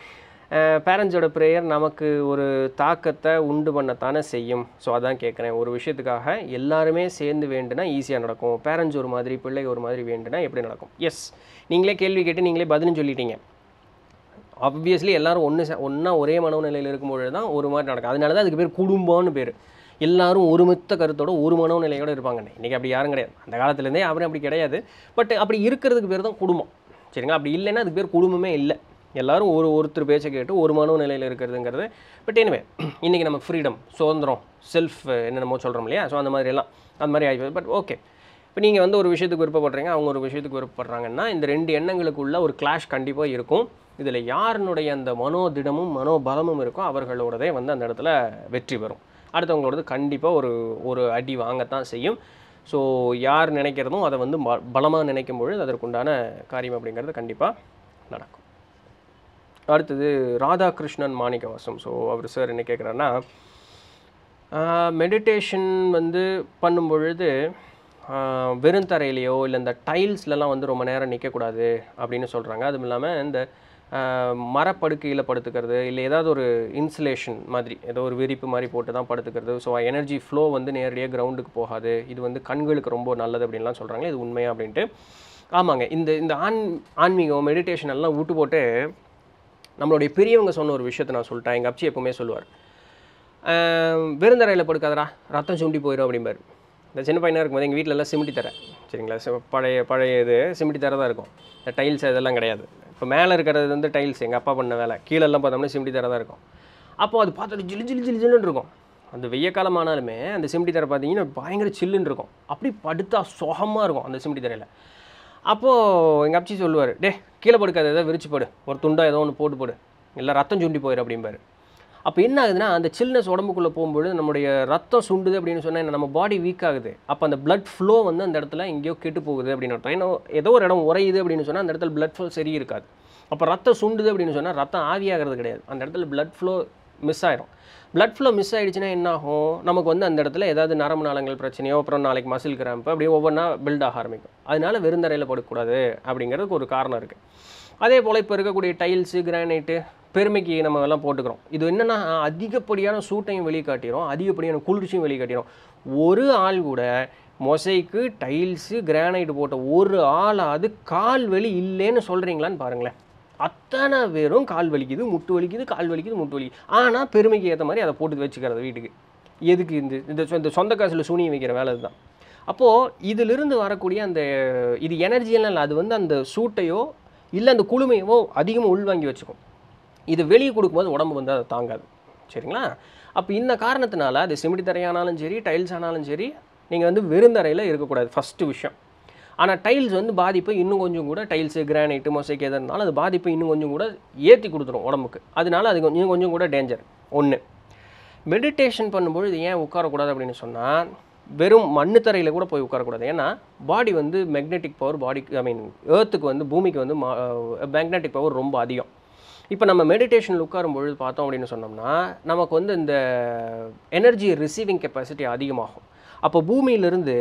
A: பேரண்ட்ஸோட ப்ரேயர் நமக்கு ஒரு தாக்கத்தை உண்டு பண்ணத்தானே செய்யும் ஸோ அதான் கேட்குறேன் ஒரு விஷயத்துக்காக எல்லாருமே சேர்ந்து வேண்டுனா ஈஸியாக நடக்கும் பேரண்ட்ஸ் ஒரு மாதிரி பிள்ளை ஒரு மாதிரி வேண்டுனா எப்படி நடக்கும் எஸ் நீங்களே கேள்வி கேட்டு நீங்களே பதிலும் சொல்லிட்டீங்க ஆப்வியஸ்லி எல்லோரும் ஒன்று ஒன்றா ஒரே மனநிலையில் இருக்கும்பொழுது தான் ஒரு மாதிரி நடக்கும் அதனால தான் அதுக்கு பேர் குடும்பம்னு பேர் எல்லாரும் ஒருமித்த கருத்தோட ஒரு மனநிலையோடு இருப்பாங்க இன்றைக்கி அப்படி யாரும் கிடையாது அந்த காலத்துலேருந்தே அவரும் அப்படி கிடையாது பட் அப்படி இருக்கிறதுக்கு பேர் தான் குடும்பம் சரிங்களா அப்படி இல்லைன்னா அதுக்கு பேர் குடும்பமே இல்லை எல்லாரும் ஒரு ஒருத்தர் பேச்சை கேட்டு ஒரு மனோ நிலையில் இருக்கிறதுங்கிறது பட் எனிவே இன்றைக்கி நம்ம ஃப்ரீடம் சுதந்திரம் செல்ஃப் என்னென்னமோ சொல்கிறோம் இல்லையா ஸோ அந்த மாதிரி எல்லாம் அந்த மாதிரி ஆகிப்போது பட் ஓகே இப்போ நீங்கள் வந்து ஒரு விஷயத்துக்கு விருப்பப்படுறீங்க அவங்க ஒரு விஷயத்துக்கு விருப்பப்படுறாங்கன்னா இந்த ரெண்டு எண்ணங்களுக்குள்ள ஒரு கிளாஷ் கண்டிப்பாக இருக்கும் இதில் யாருனுடைய அந்த மனோதிடமும் மனோபலமும் இருக்கோ அவர்களோடதே வந்து அந்த இடத்துல வெற்றி பெறும் அடுத்தவங்களோடது கண்டிப்பாக ஒரு ஒரு அடி வாங்கத்தான் செய்யும் ஸோ யார் நினைக்கிறதும் அதை வந்து பலமாக நினைக்கும் பொழுது அதற்குண்டான காரியம் அப்படிங்கிறது கண்டிப்பாக நடக்கும் அடுத்தது ராதாகிருஷ்ணன் மாணிக்கவாசம் ஸோ அவர் சார் என்ன கேட்குறாருன்னா மெடிடேஷன் வந்து பண்ணும் பொழுது வெறும் தரையிலையோ இல்லை இந்த டைல்ஸ்லலாம் வந்து ரொம்ப நேரம் நிற்கக்கூடாது அப்படின்னு சொல்கிறாங்க அதுவும் இல்லாமல் இந்த மரப்படுக்கையில் படுத்துக்கிறது இல்லை ஏதாவது ஒரு இன்சுலேஷன் மாதிரி ஏதோ ஒரு விரிப்பு மாதிரி போட்டு தான் படுத்துக்கிறது ஸோ எனர்ஜி ஃப்ளோ வந்து நேரடியாக கிரவுண்டுக்கு போகாது இது வந்து கண்களுக்கு ரொம்ப நல்லது அப்படின்லாம் சொல்கிறாங்க இது உண்மையாக அப்படின்ட்டு ஆமாங்க இந்த இந்த ஆன் ஆன்மீகம் மெடிடேஷன் எல்லாம் விட்டு போட்டு நம்மளுடைய பெரியவங்க சொன்ன ஒரு விஷயத்தை நான் சொல்லிட்டேன் எங்கள் அப்சி எப்போவுமே சொல்லுவார் விருந்தரையில் படுக்காதரா ரத்தம் சுண்டி போயிடும் அப்படிம்பார் இந்த சின்ன பையனாக இருக்கும்போது எங்கள் வீட்டிலலாம் சிமிட்டி தரேன் சரிங்களா பழைய பழைய இது சிமிட்டி தர தான் இருக்கும் இந்த டைல்ஸ் இதெல்லாம் கிடையாது இப்போ மேலே இருக்கிறது வந்து டைல்ஸ் எங்கள் அப்பா பண்ண வேலை கீழெல்லாம் பார்த்தோம்னா சிமிட்டி தர தான் இருக்கும் அப்போது அது பார்த்துட்டு ஜிலு ஜிலு ஜிலு ஜில்லுன்னு இருக்கும் அந்த வெய்ய காலம் ஆனாலுமே அந்த சிமிட்டி தரை பார்த்தீங்கன்னா பயங்கர சில்லுன்னு இருக்கும் அப்படி படுத்தா சுகமாக இருக்கும் அந்த சிமிட்டி தரையில் அப்போது எங்கள் அப்பச்சி சொல்லுவார் டே கீழே படுக்காத ஏதோ விரிச்சு போடு ஒரு துண்டாக ஏதோ ஒன்று போட்டு போடு எல்லாம் ரத்தம் சுண்டி போயிடும் அப்படிம்பாரு அப்போ என்ன ஆகுதுன்னா அந்த சில்னஸ் உடம்புக்குள்ளே போகும்போது நம்முடைய ரத்தம் சுண்டுது அப்படின்னு சொன்னால் நம்ம பாடி வீக் ஆகுது அப்போ அந்த பிளட் ஃப்ளோ வந்து அந்த இடத்துல எங்கேயோ கெட்டு போகுது அப்படின்னு அர்த்தம் ஏன்னா ஏதோ ஒரு இடம் உறையுது அப்படின்னு சொன்னால் அந்த இடத்துல பிளட் ஃப்ளோ சரி இருக்காது அப்போ ரத்தம் சுண்டுது அப்படின்னு சொன்னால் ரத்தம் ஆவியாகிறது கிடையாது அந்த இடத்துல பிளட் ஃப்ளோ மிஸ் ஆகிடும் பிளட் ஃப்ளோ மிஸ் ஆகிடுச்சுன்னா என்ன ஆகும் நமக்கு வந்து அந்த இடத்துல ஏதாவது நரம்பு நாளங்கள் பிரச்சனையோ அப்புறம் நாளைக்கு மசில் கிராம்ப்பு அப்படி ஒவ்வொன்றா பில்ட் ஆக ஆரம்பிக்கும் அதனால் வெறுந்தரையில் போடக்கூடாது அப்படிங்கிறதுக்கு ஒரு காரணம் இருக்குது அதே போல் இப்போ இருக்கக்கூடிய டைல்ஸு கிரானைட்டு பெருமைக்கு நம்ம எல்லாம் போட்டுக்கிறோம் இது என்னென்னா அதிகப்படியான சூட்டையும் வெளிக்காட்டிடும் அதிகப்படியான குளிர்ச்சியும் வெளிக்காட்டிடும் ஒரு ஆள் கூட மொசைக்கு டைல்ஸு கிரானைட் போட்ட ஒரு ஆளாவது கால் வெளி இல்லைன்னு சொல்கிறீங்களான்னு பாருங்களேன் அத்தனை பேரும் கால் வலிக்குது முட்டு வலிக்குது கால் வலிக்குது முட்டு வலிக்குது ஆனால் பெருமைக்கு ஏற்ற மாதிரி அதை போட்டு வச்சுக்கிறது வீட்டுக்கு எதுக்கு இந்த இந்த சொந்த காசில் சூனியம் வைக்கிற வேலை தான் அப்போது இதிலிருந்து வரக்கூடிய அந்த இது எனர்ஜியெல்லாம் இல்லை அது வந்து அந்த சூட்டையோ இல்லை அந்த குளுமையவோ அதிகமாக உள்வாங்கி வச்சுக்கும் இது வெளியே கொடுக்கும்போது உடம்பு வந்து அதை தாங்காது சரிங்களா அப்போ இந்த காரணத்தினால அது சிமிட்டி தரையானாலும் சரி டைல்ஸ் ஆனாலும் சரி நீங்கள் வந்து வெறுந்தரையில் இருக்கக்கூடாது ஃபஸ்ட்டு விஷயம் ஆனால் டைல்ஸ் வந்து பாதிப்பை இன்னும் கொஞ்சம் கூட டைல்ஸு கிரானைட்டு எதாக இருந்தாலும் அது பாதிப்பை இன்னும் கொஞ்சம் கூட ஏற்றி கொடுத்துரும் உடம்புக்கு அதனால அது இன்னும் கொஞ்சம் கூட டேஞ்சர் ஒன்று மெடிடேஷன் பண்ணும்பொழுது ஏன் உட்காரக்கூடாது அப்படின்னு சொன்னால் வெறும் மண்ணு தரையில் கூட போய் உட்காரக்கூடாது ஏன்னா பாடி வந்து மேக்னெட்டிக் பவர் பாடிக்கு ஐ மீன் ஏர்த்துக்கு வந்து பூமிக்கு வந்து மேக்னெட்டிக் பவர் ரொம்ப அதிகம் இப்போ நம்ம மெடிடேஷனில் உட்காரும் பொழுது பார்த்தோம் அப்படின்னு சொன்னோம்னா நமக்கு வந்து இந்த எனர்ஜி ரிசீவிங் கெப்பாசிட்டி அதிகமாகும் அப்போ பூமியிலிருந்து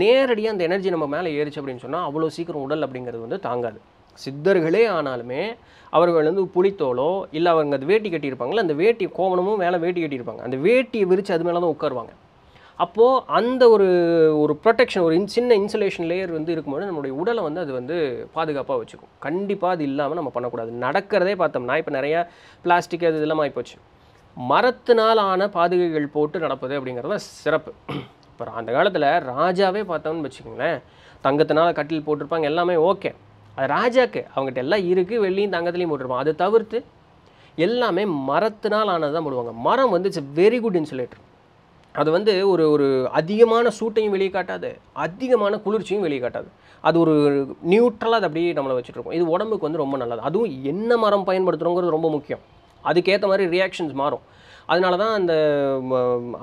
A: நேரடியாக அந்த எனர்ஜி நம்ம மேலே ஏறிச்சு அப்படின்னு சொன்னால் அவ்வளோ சீக்கிரம் உடல் அப்படிங்கிறது வந்து தாங்காது சித்தர்களே ஆனாலுமே அவர்கள் வந்து புளித்தோலோ இல்லை அவங்க அந்த வேட்டி கட்டியிருப்பாங்களோ அந்த வேட்டி கோவணமும் மேலே வேட்டி கட்டியிருப்பாங்க அந்த வேட்டியை விரித்து அது மேலே தான் உட்காருவாங்க அப்போது அந்த ஒரு ஒரு ப்ரொடெக்ஷன் ஒரு இன் சின்ன இன்சுலேஷன் லேயர் வந்து இருக்கும்போது நம்மளுடைய உடலை வந்து அது வந்து பாதுகாப்பாக வச்சுக்கும் கண்டிப்பாக அது இல்லாமல் நம்ம பண்ணக்கூடாது நடக்கிறதே பார்த்தோம்னா இப்போ நிறையா பிளாஸ்டிக் அது இதெல்லாம் ஆகிப்போச்சு மரத்தினால் ஆன பாதுகைகள் போட்டு நடப்பது அப்படிங்கிறது தான் சிறப்பு இப்போ அந்த காலத்தில் ராஜாவே பார்த்தோம்னு வச்சுக்கோங்களேன் தங்கத்தினால் கட்டில் போட்டிருப்பாங்க எல்லாமே ஓகே அது ராஜாக்கு அவங்ககிட்ட எல்லாம் இருக்குது வெள்ளியும் தங்கத்துலேயும் போட்டிருப்பாங்க அதை தவிர்த்து எல்லாமே மரத்தினால் ஆனது தான் போடுவாங்க மரம் வந்து இட்ஸ் வெரி குட் இன்சுலேட்டர் அது வந்து ஒரு ஒரு அதிகமான சூட்டையும் வெளியே காட்டாது அதிகமான குளிர்ச்சியும் வெளியே காட்டாது அது ஒரு நியூட்ரலாக அது அப்படியே நம்மளை வச்சுட்ருக்கோம் இது உடம்புக்கு வந்து ரொம்ப நல்லது அதுவும் என்ன மரம் பயன்படுத்துகிறோங்கிறது ரொம்ப முக்கியம் அதுக்கேற்ற மாதிரி ரியாக்ஷன்ஸ் மாறும் அதனால தான் அந்த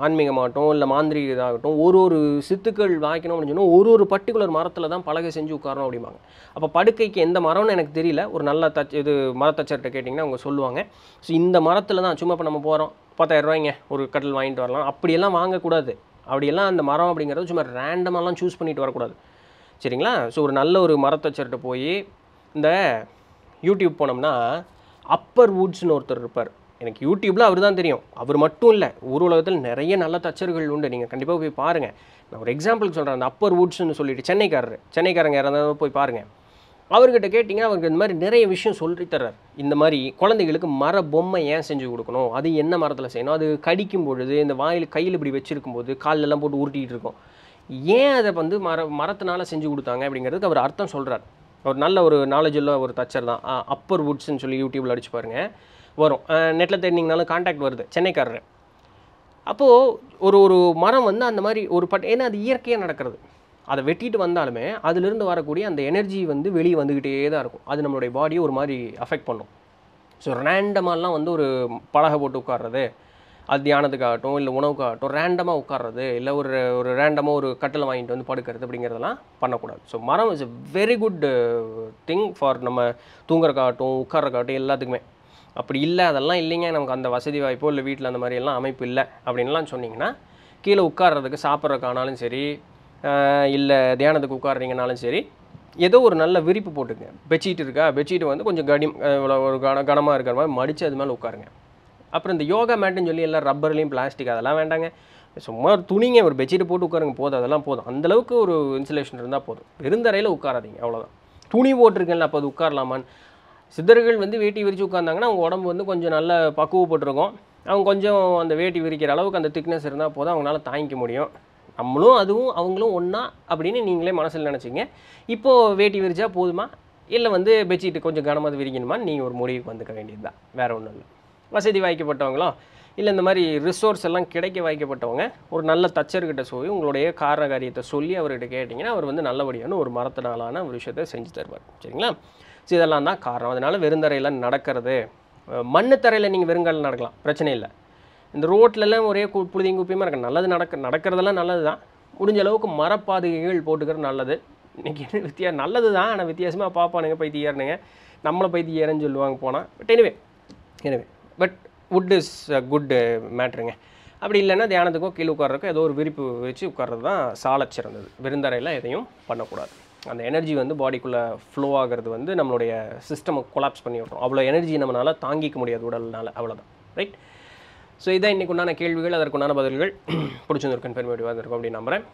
A: ஆன்மீகமாகட்டும் இல்லை மாந்திரிக இதாகட்டும் ஒரு ஒரு சித்துக்கள் வாய்க்கணும் அப்படின்னு சொன்னால் ஒரு ஒரு பர்டிகுலர் மரத்தில் தான் பலகை செஞ்சு உட்காரணும் அப்படிம்பாங்க அப்போ படுக்கைக்கு எந்த மரம்னு எனக்கு தெரியல ஒரு நல்ல தச்சு இது மரத்தச்சர்கிட்ட கேட்டிங்கன்னா அவங்க சொல்லுவாங்க ஸோ இந்த மரத்தில் தான் சும்மா இப்போ நம்ம போகிறோம் பத்தாயிரம் ரூபாய்ங்க ஒரு கட்டில் வாங்கிட்டு வரலாம் அப்படியெல்லாம் வாங்கக்கூடாது அப்படியெல்லாம் அந்த மரம் அப்படிங்கிறது சும்மா ரேண்டமாலாம் சூஸ் பண்ணிட்டு வரக்கூடாது சரிங்களா ஸோ ஒரு நல்ல ஒரு மரத்தச்சர்கிட்ட போய் இந்த யூடியூப் போனோம்னா அப்பர் வுட்ஸ்னு ஒருத்தர் இருப்பார் எனக்கு யூடியூப்பில் அவர் தான் தெரியும் அவர் மட்டும் இல்லை ஊர் உலகத்தில் நிறைய நல்ல தச்சர்கள் உண்டு நீங்கள் கண்டிப்பாக போய் பாருங்கள் நான் ஒரு எக்ஸாம்பிளுக்கு சொல்கிறேன் அந்த அப்பர் வுட்ஸ்னு சொல்லிட்டு சென்னைக்காரர் சென்னைக்காரங்க யாராவது போய் பாருங்கள் அவர்கிட்ட கேட்டிங்கன்னா அவருக்கு இந்த மாதிரி நிறைய விஷயம் சொல்லி தர்றார் இந்த மாதிரி குழந்தைகளுக்கு மர பொம்மை ஏன் செஞ்சு கொடுக்கணும் அது என்ன மரத்தில் செய்யணும் அது கடிக்கும் பொழுது இந்த வாயில் கையில் இப்படி வச்சுருக்கும் போது காலெல்லாம் போட்டு உருட்டிகிட்டு இருக்கும் ஏன் அதை வந்து மர மரத்தினால செஞ்சு கொடுத்தாங்க அப்படிங்கிறதுக்கு அவர் அர்த்தம் சொல்கிறார் அவர் நல்ல ஒரு நாலேஜ் உள்ள ஒரு தச்சர் தான் அப்பர் வுட்ஸ்ன்னு சொல்லி யூடியூப்பில் அடிச்சு பாருங்கள் வரும் நெட்டில் தேடினீங்கனாலும் காண்டாக்ட் வருது சென்னைக்காரர் அப்போது ஒரு ஒரு மரம் வந்து அந்த மாதிரி ஒரு பட் ஏன்னா அது இயற்கையாக நடக்கிறது அதை வெட்டிட்டு வந்தாலுமே அதிலிருந்து வரக்கூடிய அந்த எனர்ஜி வந்து வெளியே வந்துக்கிட்டே தான் இருக்கும் அது நம்மளுடைய பாடியை ஒரு மாதிரி அஃபெக்ட் பண்ணும் ஸோ ரேண்டமாலாம் வந்து ஒரு பலகை போட்டு உட்கார்றது அது தியானத்துக்காகட்டும் இல்லை உணவுக்காகட்டும் ரேண்டமாக உட்கார்றது இல்லை ஒரு ஒரு ரேண்டமாக ஒரு கட்டில் வாங்கிட்டு வந்து படுக்கிறது அப்படிங்கிறதெல்லாம் பண்ணக்கூடாது ஸோ மரம் is a very good thing for நம்ம தூங்குறக்காகட்டும் உட்காரக்காகட்டும் எல்லாத்துக்குமே அப்படி இல்லை அதெல்லாம் இல்லைங்க நமக்கு அந்த வசதி வாய்ப்போ இல்லை வீட்டில் அந்த மாதிரியெல்லாம் அமைப்பு இல்லை அப்படின்லாம் சொன்னிங்கன்னா கீழே உட்கார்றதுக்கு சாப்பிட்றதுக்கானாலும் சரி இல்லை தியானத்துக்கு உட்காடுறீங்கனாலும் சரி ஏதோ ஒரு நல்ல விரிப்பு போட்டுங்க பெட்ஷீட் இருக்கா பெட்ஷீட் வந்து கொஞ்சம் கடி இவ்வளோ ஒரு கன கனமாக இருக்கிற மாதிரி மடித்து அது மேலே உட்காருங்க அப்புறம் இந்த யோகா மேட்டுன்னு சொல்லி எல்லாம் ரப்பர்லேயும் பிளாஸ்டிக் அதெல்லாம் வேண்டாங்க சும்மா ஒரு துணிங்க ஒரு பெட்ஷீட் போட்டு உட்காருங்க போதும் அதெல்லாம் போதும் அந்தளவுக்கு ஒரு இன்சுலேஷன் இருந்தால் போதும் பெருந்தரையில் உட்காராதீங்க அவ்வளோதான் துணி போட்டிருக்கேன்ல அப்போ அது உட்காரலாமான்னு சித்தர்கள் வந்து வேட்டி விரித்து உட்காந்தாங்கன்னா அவங்க உடம்பு வந்து கொஞ்சம் நல்ல பக்குவப்பட்டிருக்கும் அவங்க கொஞ்சம் அந்த வேட்டி விரிக்கிற அளவுக்கு அந்த திக்னஸ் இருந்தால் போதும் அவங்களால தாங்கிக்க முடியும் நம்மளும் அதுவும் அவங்களும் ஒன்றா அப்படின்னு நீங்களே மனசில் நினச்சிங்க இப்போது வேட்டி விரிச்சா போதுமா இல்லை வந்து பெட்ஷீட்டு கொஞ்சம் கனமாக விரிக்கணுமா நீங்கள் ஒரு முடிவுக்கு வந்துக்க வேண்டியது தான் வேறு ஒன்றும் இல்லை வசதி வாய்க்கப்பட்டவங்களோ இல்லை இந்த மாதிரி ரிசோர்ஸ் எல்லாம் கிடைக்க வாய்க்கப்பட்டவங்க ஒரு நல்ல தச்சர்கிட்ட சொல்லி உங்களுடைய காரண காரியத்தை சொல்லி அவர்கிட்ட கேட்டிங்கன்னா அவர் வந்து நல்லபடியான ஒரு மரத்தினாலான ஒரு விஷயத்தை செஞ்சு தருவார் சரிங்களா இதெல்லாம் தான் காரணம் அதனால் வெறுந்தரையில் நடக்கிறது மண்ணு தரையில் நீங்கள் வெறுங்கால் நடக்கலாம் பிரச்சனை இல்லை இந்த ரோட்லலாம் ஒரே புழுதியும் குப்பியமாக இருக்க நல்லது நடக்க நடக்கிறதெல்லாம் நல்லது தான் முடிஞ்ச அளவுக்கு மரப்பாதுகைகள் போட்டுக்கிறது நல்லது இன்றைக்கி என்ன வித்தியாசம் நல்லது தான் ஆனால் வித்தியாசமாக பார்ப்பானுங்க ஏறணுங்க நம்மளை ஏறன்னு சொல்லுவாங்க போனால் but anyway anyway but wood is a good மேட்ருங்க அப்படி இல்லைன்னா தியானத்துக்கோ கீழே உட்காரக்கோ ஏதோ ஒரு விரிப்பு வச்சு உட்கார்றது தான் சாலை சிறந்தது விருந்தரையில் எதையும் பண்ணக்கூடாது அந்த எனர்ஜி வந்து பாடிக்குள்ளே ஃப்ளோ ஆகிறது வந்து நம்மளுடைய சிஸ்டமை கொலாப்ஸ் பண்ணி விட்றோம் அவ்வளோ எனர்ஜி நம்மளால் தாங்கிக்க முடியாது உடல்னால் அவ்வளோதான் ரைட் ஸோ இதான் இன்றைக்கு உண்டான கேள்விகள் அதற்குண்டான பதில்கள் கன்ஃபர்ம் பண்ணி இருக்கும் அப்படின்னு நம்புகிறேன்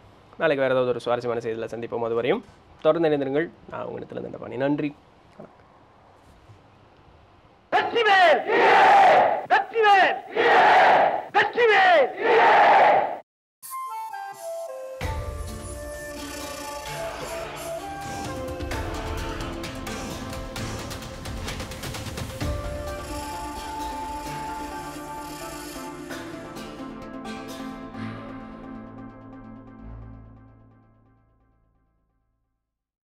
A: நாளைக்கு வேறு ஏதாவது ஒரு சுவாரஸ்யமான செய்தியில் சந்திப்போம் அது வரையும் தொடர்ந்து இணைந்திருங்கள் நான் உங்களிடத்தில் இந்த பண்ணி நன்றி வெற்றிவேல் வெற்றிவேல் வெற்றிவேல்